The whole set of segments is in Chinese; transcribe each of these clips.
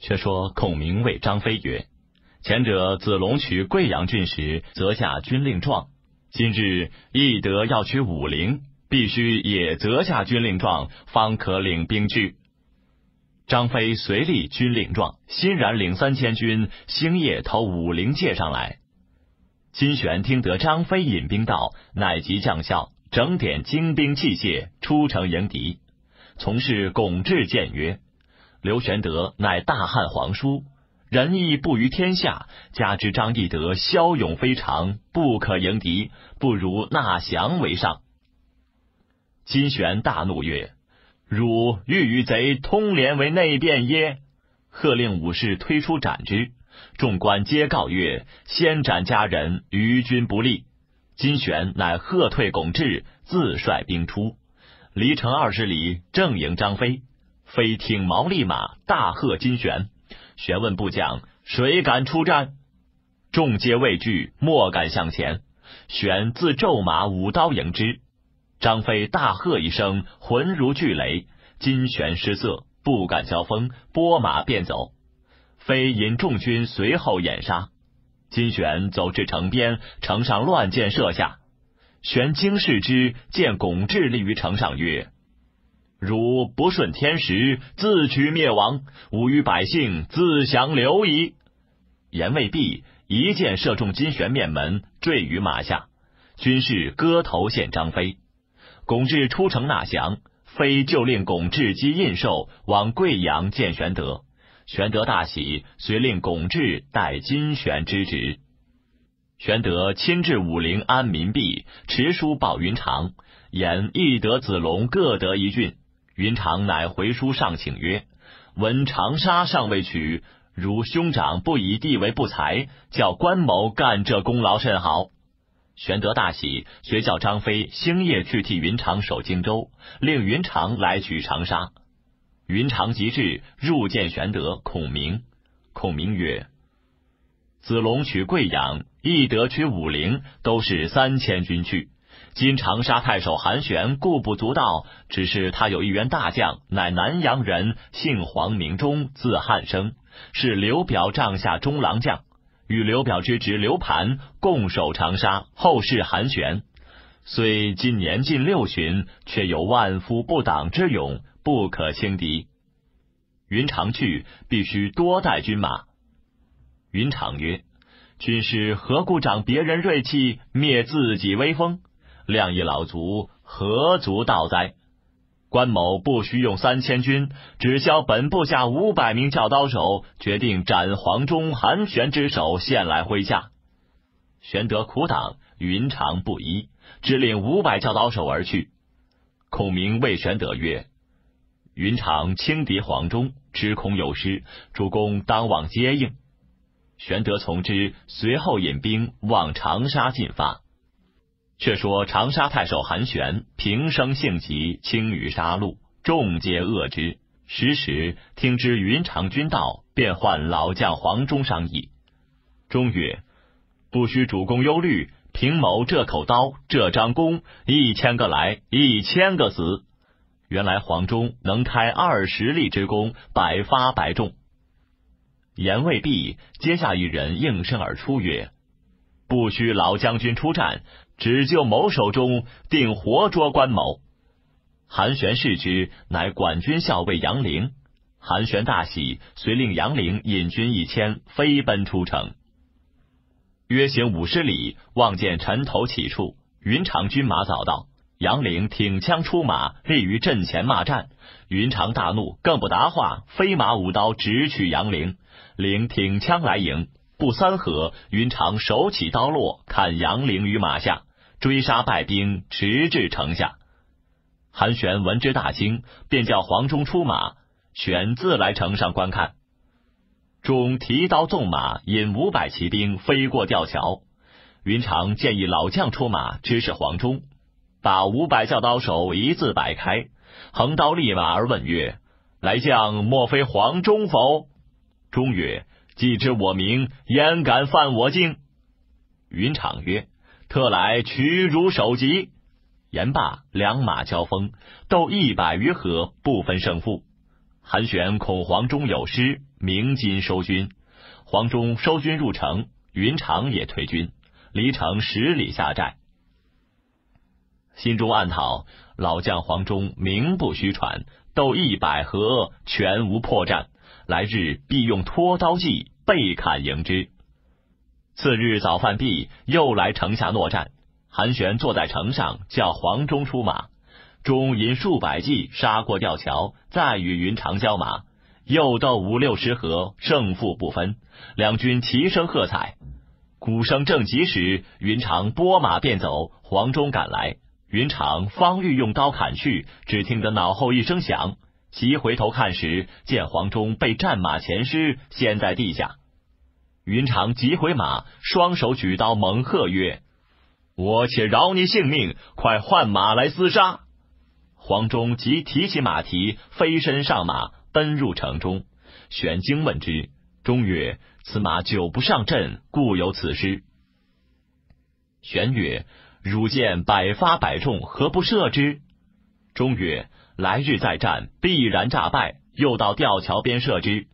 却说孔明谓张飞曰：“前者子龙取贵阳郡时，则下军令状；今日翼德要取武陵，必须也则下军令状，方可领兵去。”张飞随立军令状，欣然领三千军，星夜投武陵界上来。金旋听得张飞引兵到，乃即将校整点精兵器械，出城迎敌。从事巩志谏曰。刘玄德乃大汉皇叔，仁义布于天下。加之张翼德骁勇非常，不可迎敌，不如纳降为上。金玄大怒曰：“汝欲与贼通连为内变耶？”喝令武士推出斩之。众官皆告曰：“先斩家人，于军不利。”金玄乃喝退巩志，自率兵出，离城二十里，正迎张飞。飞挺毛利马，大喝金玄，询问部将：“谁敢出战？”众皆畏惧，莫敢向前。玄自骤马舞刀迎之。张飞大喝一声，浑如巨雷，金玄失色，不敢交锋，拨马便走。飞引众军随后掩杀。金玄走至城边，城上乱箭射下。玄惊视之，见巩志立于城上，曰：汝不顺天时，自取灭亡。吾与百姓自降留矣。言未毕，一箭射中金玄面门，坠于马下。军士割头献张飞。巩志出城纳降。飞就令巩志击印绶往贵阳见玄德。玄德大喜，遂令巩志代金玄之职。玄德亲至武陵安民毕，持书报云长。言益德子龙各得一郡。云长乃回书上请曰：“闻长沙尚未取，如兄长不以地为不才，叫关某干这功劳甚好。”玄德大喜，遂叫张飞星夜去替云长守荆州，令云长来取长沙。云长即至，入见玄德、孔明。孔明曰：“子龙取贵阳，翼德取武陵，都是三千军去。”今长沙太守韩玄固不足道，只是他有一员大将，乃南阳人，姓黄，名忠，字汉生，是刘表帐下中郎将，与刘表之侄刘盘共守长沙。后世韩玄虽今年近六旬，却有万夫不挡之勇，不可轻敌。云长去，必须多带军马。云长曰：“军师何故长别人锐气，灭自己威风？”亮一老卒何足道哉！关某不需用三千军，只消本部下五百名教刀手，决定斩黄忠、韩玄之首，献来麾下。玄德苦等云长不依，只领五百教刀手而去。孔明谓玄德曰：“云长轻敌黄忠，只恐有失，主公当往接应。”玄德从之，随后引兵往长沙进发。却说长沙太守韩玄平生性急，轻于杀戮，众皆恶之。时时听之云长君道，便唤老将黄忠商议。忠曰：“不需主公忧虑，凭谋这口刀，这张弓，一千个来，一千个死。”原来黄忠能开二十力之弓，百发百中。言未毕，阶下一人应声而出曰：“不需老将军出战。”只就某手中，定活捉关某。韩玄视之，乃管军校尉杨凌。韩玄大喜，遂令杨凌引军一千，飞奔出城。约行五十里，望见尘头起处，云长军马早到。杨凌挺枪出马，立于阵前骂战。云长大怒，更不答话，飞马舞刀直取杨凌。凌挺枪来迎，不三合，云长手起刀落，砍杨凌于马下。追杀败兵，直至城下。韩玄闻之大惊，便叫黄忠出马。玄自来城上观看，忠提刀纵马，引五百骑兵飞过吊桥。云长建议老将出马支持黄忠，把五百校刀手一字摆开，横刀立马而问曰：“来将莫非黄忠否？”忠曰：“既知我名，焉敢犯我境？”云长曰。特来取汝首级！言罢，两马交锋，斗一百余合，不分胜负。韩玄恐黄忠有失，鸣金收军。黄忠收军入城，云长也退军，离城十里下寨。心中暗讨：老将黄忠名不虚传，斗一百合全无破绽，来日必用拖刀计，背砍迎之。次日早饭毕，又来城下落战。韩玄坐在城上，叫黄忠出马。忠引数百骑杀过吊桥，再与云长交马。又斗五六十合，胜负不分。两军齐声喝彩。鼓声正急时，云长拨马便走，黄忠赶来。云长方欲用刀砍去，只听得脑后一声响，急回头看时，见黄忠被战马前尸掀在地下。云长急回马，双手举刀，猛喝曰：“我且饶你性命，快换马来厮杀！”黄忠即提起马蹄，飞身上马，奔入城中。玄惊问之，中曰：“此马久不上阵，故有此失。”玄曰：“汝见百发百中，何不射之？”中曰：“来日再战，必然诈败，又到吊桥边射之。”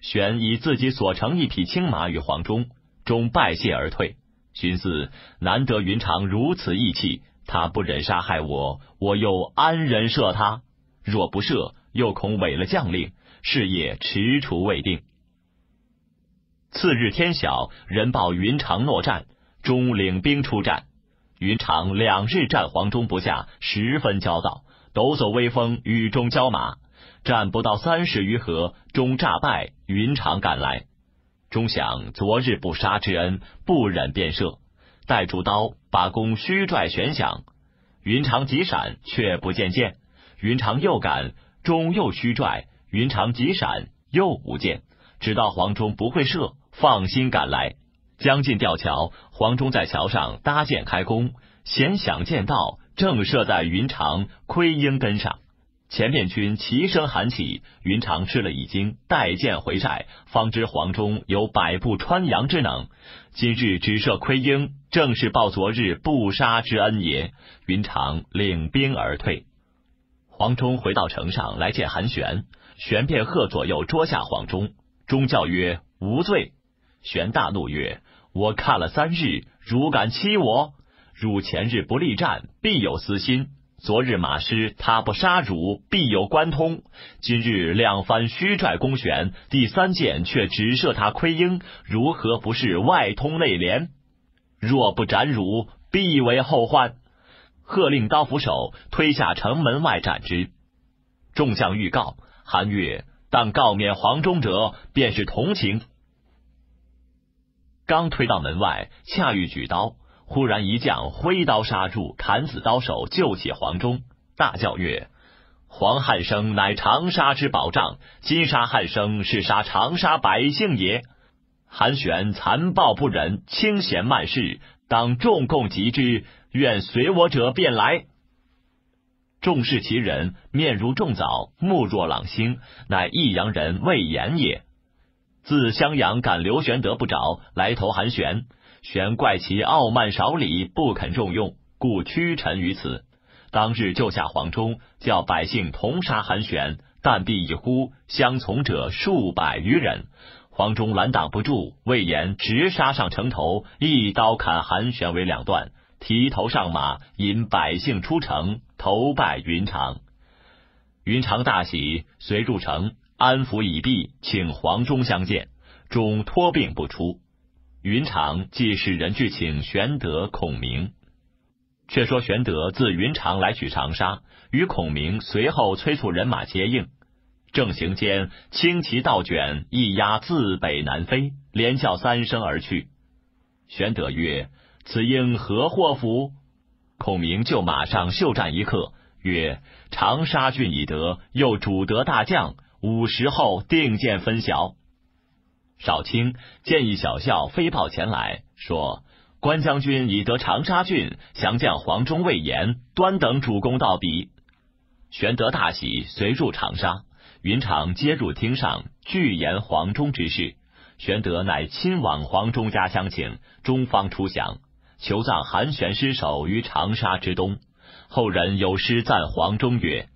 玄以自己所乘一匹青马与黄忠，终拜谢而退。寻思难得云长如此义气，他不忍杀害我，我又安忍射他？若不射，又恐违了将令，事业迟躇未定。次日天晓，人报云长诺战，终领兵出战。云长两日战黄忠不下，十分焦躁，抖擞威风，雨中交马。战不到三十余合，钟诈败，云长赶来。钟想昨日不杀之恩，不忍便射，带住刀，把弓虚拽悬响。云长急闪，却不见箭。云长又赶，钟又虚拽，云长急闪，又不见。直到黄忠不会射，放心赶来。将近吊桥，黄忠在桥上搭箭开弓，险想箭到，正射在云长盔缨根上。前面军齐声喊起，云长吃了已经带剑回寨，方知黄忠有百步穿杨之能。今日只射奎鹰，正是报昨日不杀之恩也。云长领兵而退。黄忠回到城上来见韩玄，玄便喝左右捉下黄忠。忠教曰：“无罪。”玄大怒曰：“我看了三日，汝敢欺我？汝前日不立战，必有私心。”昨日马失，他不杀汝，必有关通。今日两番虚拽弓弦，第三箭却直射他盔缨，如何不是外通内连？若不斩汝，必为后患。喝令刀斧手推下城门外斩之。众将预告韩愈，但告免黄忠者，便是同情。刚推到门外，恰欲举刀。忽然一将挥刀杀入，砍死刀手，救起黄忠，大叫曰：“黄汉升乃长沙之保障，今杀汉升，是杀长沙百姓也。韩玄残暴不仁，轻贤慢事，当众共击之。愿随我者便来。”众视其人，面如重枣，目若朗星，乃益阳人魏延也。自襄阳赶刘玄德不着，来投韩玄。玄怪其傲慢少礼，不肯重用，故屈臣于此。当日救下黄忠，叫百姓同杀韩玄，但必一呼，相从者数百余人。黄忠拦挡不住，魏延直杀上城头，一刀砍韩玄为两段，提头上马，引百姓出城，投拜云长。云长大喜，随入城安抚已毕，请黄忠相见，终托病不出。云长即使人去请玄德、孔明。却说玄德自云长来取长沙，与孔明随后催促人马接应。正行间，轻骑倒卷，一押自北南飞，连叫三声而去。玄德曰：“此应何祸福？”孔明就马上袖战一刻，曰：“长沙郡已得，又主得大将，午时后定见分晓。”少卿建议小校飞报前来，说关将军已得长沙郡，降将黄忠、魏延、端等主公到彼。玄德大喜，随入长沙。云长接入厅上，拒言黄忠之事。玄德乃亲往黄忠家乡，请中方出降，求葬韩玄尸首于长沙之东。后人有诗赞黄忠曰：“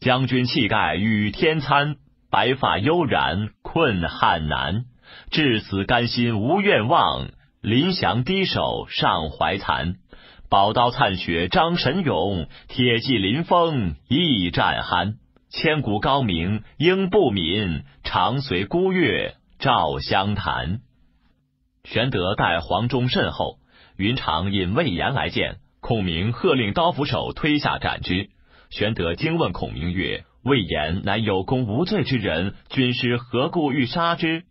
将军气概与天参。”白发悠然困汉难，至死甘心无怨望。临翔低首尚怀惭，宝刀灿雪张神勇，铁骑临风一战酣。千古高名应不泯，常随孤月照湘潭。玄德待黄忠甚厚，云长引魏延来见，孔明喝令刀斧手推下斩之。玄德惊问孔明曰。魏延乃有功无罪之人，军师何故欲杀之？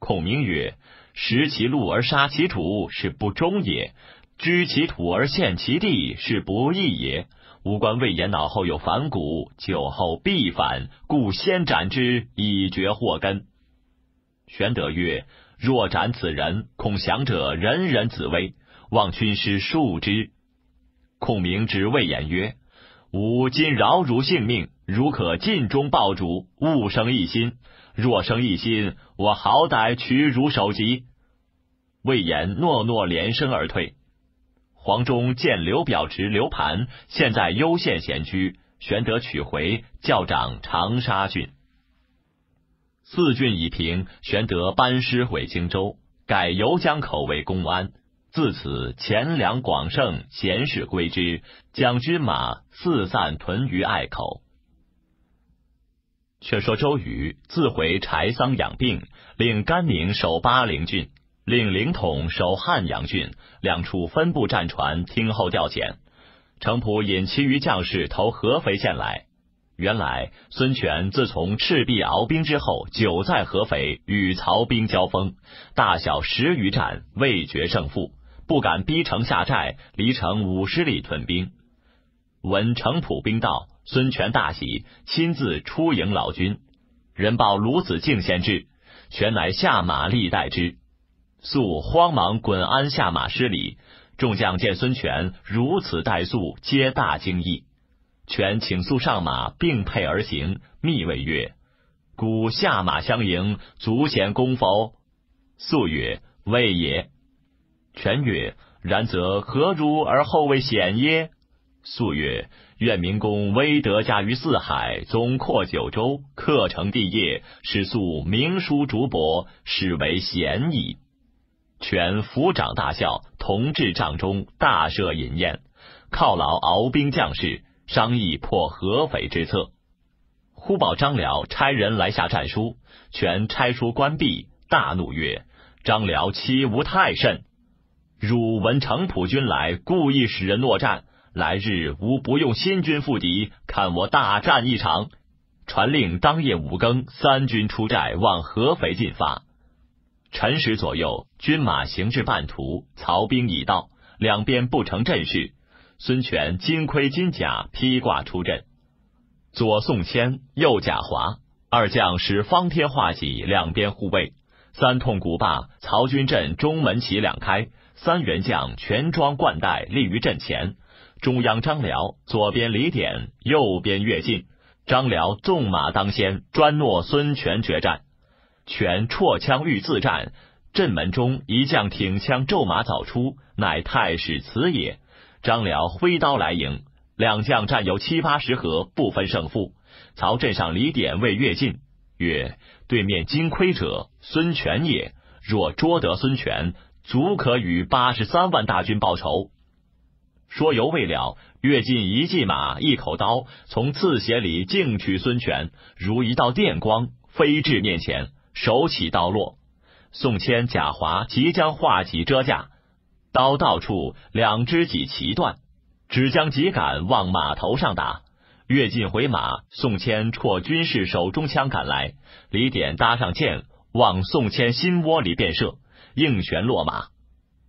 孔明曰：“食其禄而杀其主，是不忠也；居其土而献其地，是不义也。吾关魏延脑后有反骨，酒后必反，故先斩之，以绝祸根。”玄德曰：“若斩此人，恐降者人人自危，望军师恕之。”孔明之魏延曰。吾今饶汝性命，汝可尽忠报主，勿生异心。若生异心，我好歹取汝首级。魏延诺诺，连声而退。黄忠见刘表侄刘盘现在幽县闲居，玄德取回，教掌长沙郡。四郡已平，玄德班师回荆州，改游江口为公安。自此钱粮广盛，闲事归之。将军马四散屯于隘口。却说周瑜自回柴桑养病，令甘宁守巴陵郡，令凌统守汉阳郡，两处分部战船，听候调遣。程普引其余将士投合肥县来。原来孙权自从赤壁鏖兵之后，久在合肥与曹兵交锋，大小十余战，未决胜负。不敢逼城下寨，离城五十里屯兵。闻程普兵到，孙权大喜，亲自出迎老君，人报鲁子敬先至，权乃下马立待之。肃慌忙滚鞍下马施礼，众将见孙权如此待肃，皆大惊异。权请肃上马，并辔而行，密谓曰：“孤下马相迎，足显功否？”肃曰：“未也。”权曰：“然则何如而后为险耶？”肃曰：“愿明公威德驾于四海，宗扩九州，克成帝业，使肃明书竹帛，始为贤矣。”权抚掌大笑，同治帐中大设饮宴，犒劳敖兵将士，商议破合肥之策。忽报张辽差人来下战书，权拆书关闭，大怒曰：“张辽欺吾太甚！”汝闻程普军来，故意使人落战。来日吾不用新军赴敌，看我大战一场。传令，当夜五更，三军出寨，往合肥进发。辰时左右，军马行至半途，曹兵已到，两边不成阵势。孙权金盔金甲，披挂出阵，左宋谦，右贾华，二将使方天画戟，两边护卫。三通古坝，曹军阵中门旗两开，三员将全装冠带立于阵前。中央张辽，左边李典，右边乐进。张辽纵马当先，专诺孙权决战，权绰枪欲自战。阵门中一将挺枪骤马早出，乃太史慈也。张辽挥刀来迎，两将战有七八十合，不分胜负。曹阵上李典未乐进曰。对面金盔者，孙权也。若捉得孙权，足可与八十三万大军报仇。说犹未了，跃进一骑马，一口刀，从刺鞋里径取孙权，如一道电光飞至面前，手起刀落，宋谦、贾华即将画戟遮架，刀到处两只戟齐断，只将戟杆往马头上打。跃进回马，宋谦绰军士手中枪赶来，李典搭上箭，往宋谦心窝里便射，应玄落马。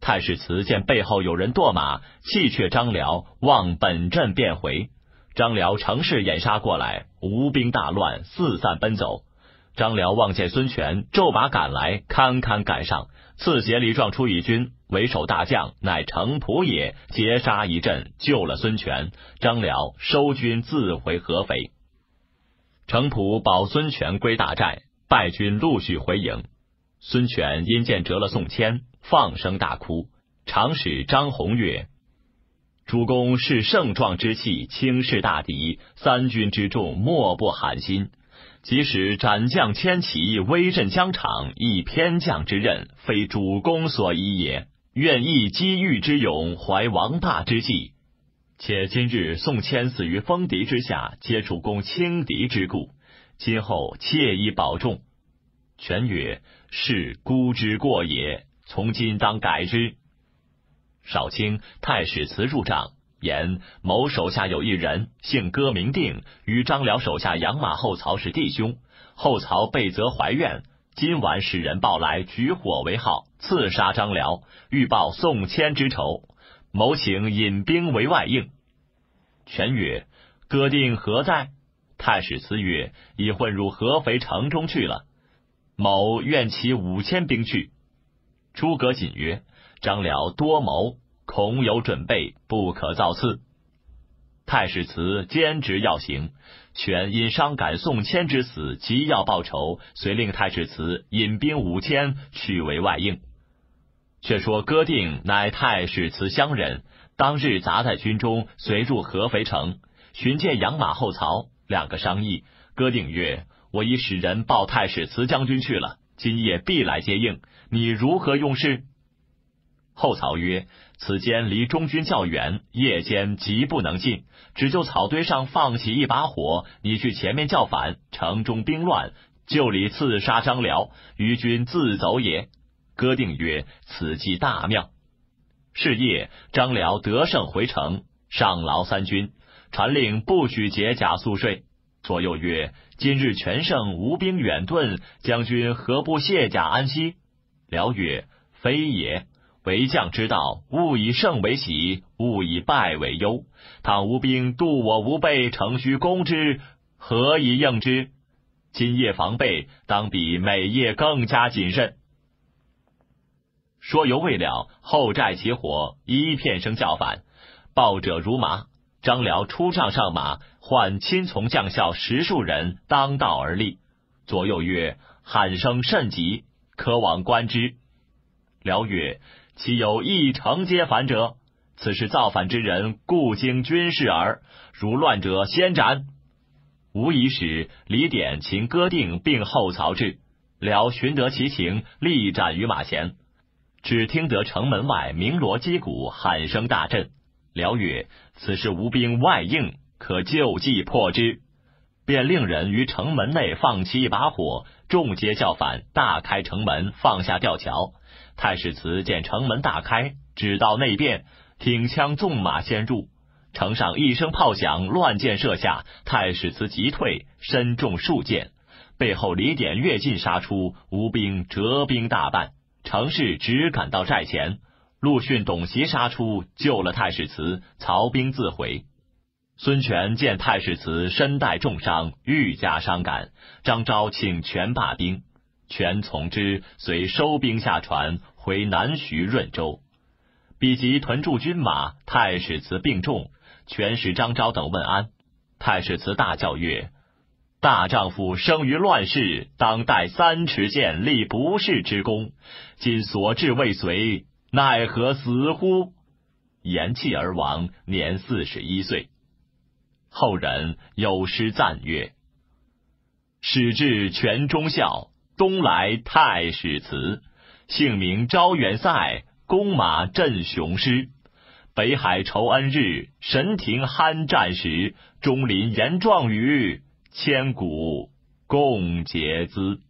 太史慈见背后有人堕马，弃却张辽，望本阵便回。张辽乘势掩杀过来，吴兵大乱，四散奔走。张辽望见孙权，骤马赶来，堪堪赶上。刺协李状出一军，为首大将乃程普也。截杀一阵，救了孙权、张辽，收军自回合肥。程普保孙权归大寨，败军陆续回营。孙权因见折了宋谦，放声大哭。常使张宏曰：“主公是盛壮之气，轻视大敌，三军之众莫不寒心。”即使斩将千骑，威震疆场，亦偏将之任，非主公所宜也。愿以机遇之勇，怀王霸之计。且今日宋谦死于风笛之下，皆主公轻敌之故。今后切宜保重。权曰：“是孤之过也，从今当改之。”少卿，太史慈入帐。言某手下有一人，姓戈名定，与张辽手下养马后曹是弟兄。后曹被则怀怨，今晚使人报来，举火为号，刺杀张辽，欲报宋谦之仇。某请引兵为外应。权曰：“戈定何在？”太史慈曰：“已混入合肥城中去了。”某愿起五千兵去。诸葛瑾曰：“张辽多谋。”恐有准备，不可造次。太史慈坚持要行，全因伤感宋谦之死，急要报仇，遂令太史慈引兵五千去为外应。却说哥定乃太史慈乡人，当日杂在军中，随入合肥城，寻见养马后曹两个商议。哥定曰：“我已使人报太史慈将军去了，今夜必来接应，你如何用事？”后曹曰：“此间离中军较远，夜间急不能进，只就草堆上放起一把火，你去前面叫反，城中兵乱，就里刺杀张辽，于军自走也。”哥定曰：“此计大妙。”是夜，张辽得胜回城，上劳三军，传令不许解甲宿睡。左右曰：“今日全胜，无兵远遁，将军何不卸甲安息？”辽曰：“非也。”为将之道，勿以胜为喜，勿以败为忧。倘无兵渡我无备，诚须攻之，何以应之？今夜防备，当比每夜更加谨慎。说犹未了，后寨起火，一片声叫反，报者如麻。张辽出帐上马，唤亲从将校十数人当道而立，左右曰：“喊声甚急，可往观之。”辽曰。其有一城皆反者，此是造反之人，故经军事耳。如乱者，先斩。无疑使李典、秦割定并后曹至，辽寻得其情，力斩于马前。只听得城门外鸣锣击鼓，喊声大震。辽曰：“此事无兵外应，可就计破之。”便令人于城门内放起一把火，众皆叫反，大开城门，放下吊桥。太史慈见城门大开，只到内变，挺枪纵马先入。城上一声炮响，乱箭射下，太史慈急退，身中数箭。背后李典越进杀出，吴兵折兵大半。程氏只赶到寨前，陆逊、董袭杀出，救了太史慈，曹兵自回。孙权见太史慈身带重伤，愈加伤感。张昭请权罢兵，权从之，遂收兵下船，回南徐润州。比及屯驻军马，太史慈病重，权使张昭等问安。太史慈大叫曰：“大丈夫生于乱世，当带三尺剑立不世之功。今所至未遂，奈何死乎？”言气而亡，年四十一岁。后人有诗赞曰：“始至全忠孝，东来太史祠。姓名昭远塞，弓马振雄师。北海酬恩日，神庭酣战时。钟林言壮语，千古共结资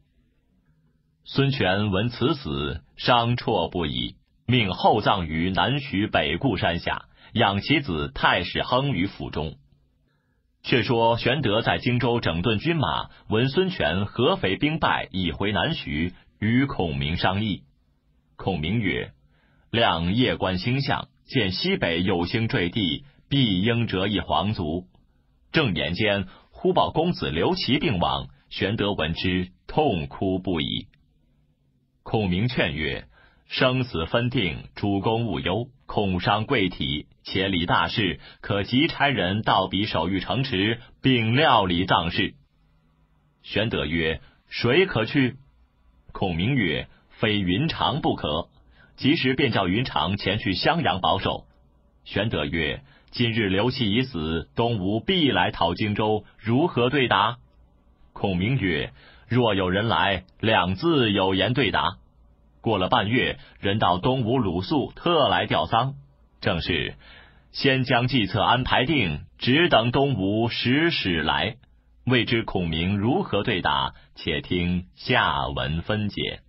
孙权闻此死，伤辍不已，命厚葬于南徐北固山下，养其子太史亨于府中。却说，玄德在荆州整顿军马，闻孙权合肥兵败，已回南徐，与孔明商议。孔明曰：“亮夜观星象，见西北有星坠地，必应折一皇族。”正言间，忽报公子刘琦病亡。玄德闻之，痛哭不已。孔明劝曰：“生死分定，主公勿忧。”恐伤贵体，且理大事，可即差人到彼守御城池，并料理葬事。玄德曰：“谁可去？”孔明曰：“非云长不可。”及时便叫云长前去襄阳保守。玄德曰：“今日刘琦已死，东吴必来讨荆州，如何对答？”孔明曰：“若有人来，两字有言对答。”过了半月，人到东吴，鲁肃特来吊丧。正是先将计策安排定，只等东吴使使来，未知孔明如何对答，且听下文分解。